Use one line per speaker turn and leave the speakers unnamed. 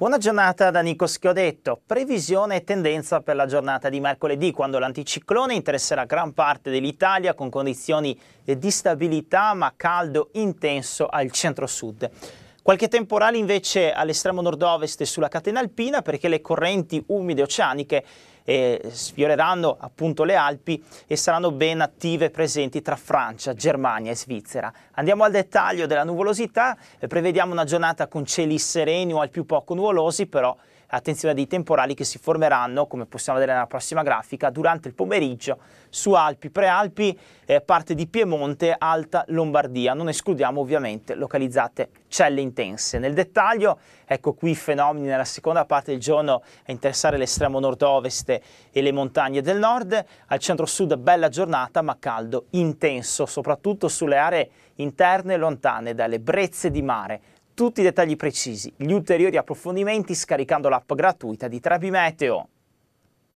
Buona giornata da Nico Schiodetto. Previsione e tendenza per la giornata di mercoledì, quando l'anticiclone interesserà gran parte dell'Italia con condizioni di stabilità ma caldo intenso al centro-sud. Qualche temporale invece all'estremo nord-ovest sulla catena alpina perché le correnti umide oceaniche eh, sfioreranno appunto le Alpi e saranno ben attive e presenti tra Francia, Germania e Svizzera. Andiamo al dettaglio della nuvolosità, eh, prevediamo una giornata con cieli sereni o al più poco nuvolosi, però attenzione dei temporali che si formeranno, come possiamo vedere nella prossima grafica, durante il pomeriggio su Alpi, Prealpi, eh, parte di Piemonte, Alta Lombardia. Non escludiamo ovviamente localizzate celle intense. Nel dettaglio, ecco qui i fenomeni nella seconda parte del giorno a interessare l'estremo nord-ovest e le montagne del nord. Al centro-sud bella giornata ma caldo intenso, soprattutto sulle aree interne lontane dalle brezze di mare tutti i dettagli precisi, gli ulteriori approfondimenti scaricando l'app gratuita di Terapi